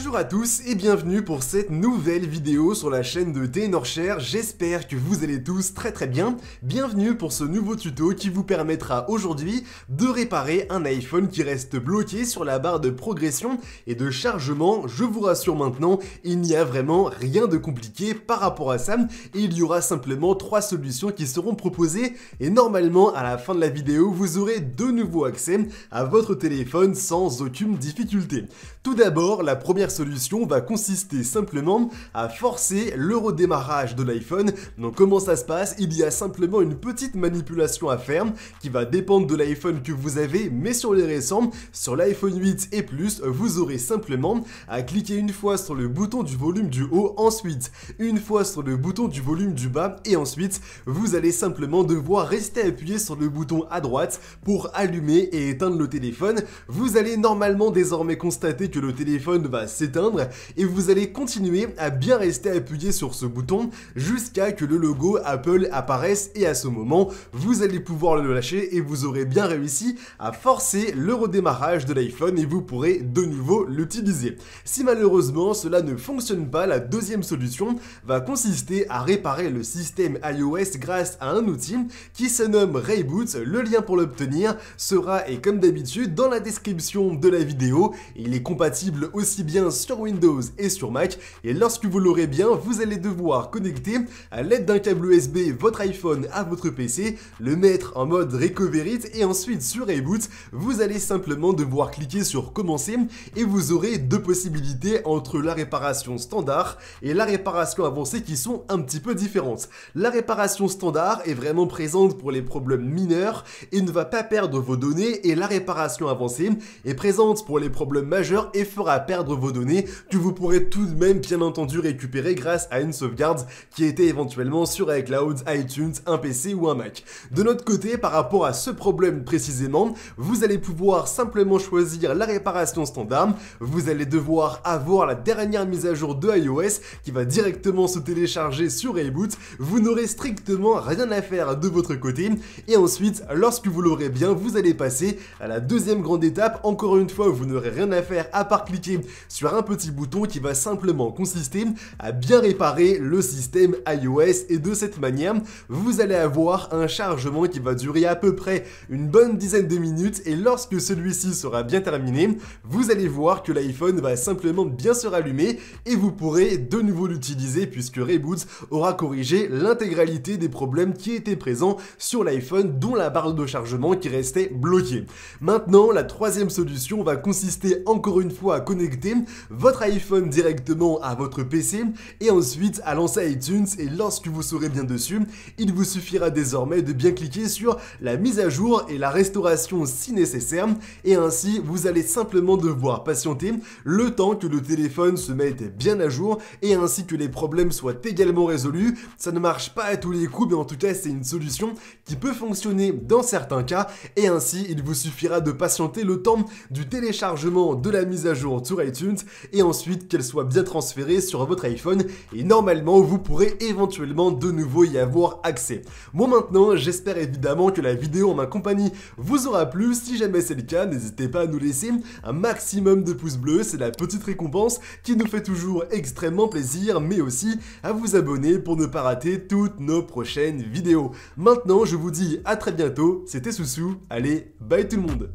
Bonjour à tous et bienvenue pour cette nouvelle vidéo sur la chaîne de Ténorcher, j'espère que vous allez tous très très bien. Bienvenue pour ce nouveau tuto qui vous permettra aujourd'hui de réparer un iPhone qui reste bloqué sur la barre de progression et de chargement. Je vous rassure maintenant, il n'y a vraiment rien de compliqué par rapport à ça et il y aura simplement trois solutions qui seront proposées et normalement à la fin de la vidéo vous aurez de nouveau accès à votre téléphone sans aucune difficulté. Tout d'abord, la première solution va consister simplement à forcer le redémarrage de l'iPhone. Donc comment ça se passe Il y a simplement une petite manipulation à faire qui va dépendre de l'iPhone que vous avez, mais sur les récents, sur l'iPhone 8 et plus, vous aurez simplement à cliquer une fois sur le bouton du volume du haut, ensuite une fois sur le bouton du volume du bas, et ensuite vous allez simplement devoir rester appuyé sur le bouton à droite pour allumer et éteindre le téléphone. Vous allez normalement désormais constater que le téléphone va s'éteindre et vous allez continuer à bien rester appuyé sur ce bouton jusqu'à que le logo Apple apparaisse et à ce moment vous allez pouvoir le lâcher et vous aurez bien réussi à forcer le redémarrage de l'iPhone et vous pourrez de nouveau l'utiliser. Si malheureusement cela ne fonctionne pas, la deuxième solution va consister à réparer le système iOS grâce à un outil qui se nomme Rayboot. Le lien pour l'obtenir sera et comme d'habitude dans la description de la vidéo. Il est compatible aussi bien sur Windows et sur Mac. Et lorsque vous l'aurez bien, vous allez devoir connecter à l'aide d'un câble USB votre iPhone à votre PC, le mettre en mode recovery et ensuite sur reboot, vous allez simplement devoir cliquer sur commencer et vous aurez deux possibilités entre la réparation standard et la réparation avancée qui sont un petit peu différentes. La réparation standard est vraiment présente pour les problèmes mineurs et ne va pas perdre vos données et la réparation avancée est présente pour les problèmes majeurs et fera perdre vos données que vous pourrez tout de même bien entendu récupérer grâce à une sauvegarde qui était éventuellement sur iCloud, iTunes, un PC ou un Mac. De notre côté, par rapport à ce problème précisément, vous allez pouvoir simplement choisir la réparation standard, vous allez devoir avoir la dernière mise à jour de iOS qui va directement se télécharger sur Reboot, vous n'aurez strictement rien à faire de votre côté, et ensuite, lorsque vous l'aurez bien, vous allez passer à la deuxième grande étape, encore une fois, vous n'aurez rien à faire à part cliquer sur un petit bouton qui va simplement consister à bien réparer le système iOS et de cette manière, vous allez avoir un chargement qui va durer à peu près une bonne dizaine de minutes et lorsque celui-ci sera bien terminé, vous allez voir que l'iPhone va simplement bien se rallumer et vous pourrez de nouveau l'utiliser puisque Reboot aura corrigé l'intégralité des problèmes qui étaient présents sur l'iPhone dont la barre de chargement qui restait bloquée. Maintenant, la troisième solution va consister encore une fois à connecter votre iPhone directement à votre PC et ensuite à lancer iTunes et lorsque vous serez bien dessus, il vous suffira désormais de bien cliquer sur la mise à jour et la restauration si nécessaire et ainsi vous allez simplement devoir patienter le temps que le téléphone se mette bien à jour et ainsi que les problèmes soient également résolus. Ça ne marche pas à tous les coups mais en tout cas c'est une solution qui peut fonctionner dans certains cas et ainsi il vous suffira de patienter le temps du téléchargement de la mise à jour sur iTunes et ensuite qu'elle soit bien transférée sur votre iPhone et normalement vous pourrez éventuellement de nouveau y avoir accès. Bon maintenant j'espère évidemment que la vidéo en ma compagnie vous aura plu, si jamais c'est le cas n'hésitez pas à nous laisser un maximum de pouces bleus, c'est la petite récompense qui nous fait toujours extrêmement plaisir mais aussi à vous abonner pour ne pas rater toutes nos prochaines vidéos. Maintenant je vous dis à très bientôt, c'était Soussou, allez bye tout le monde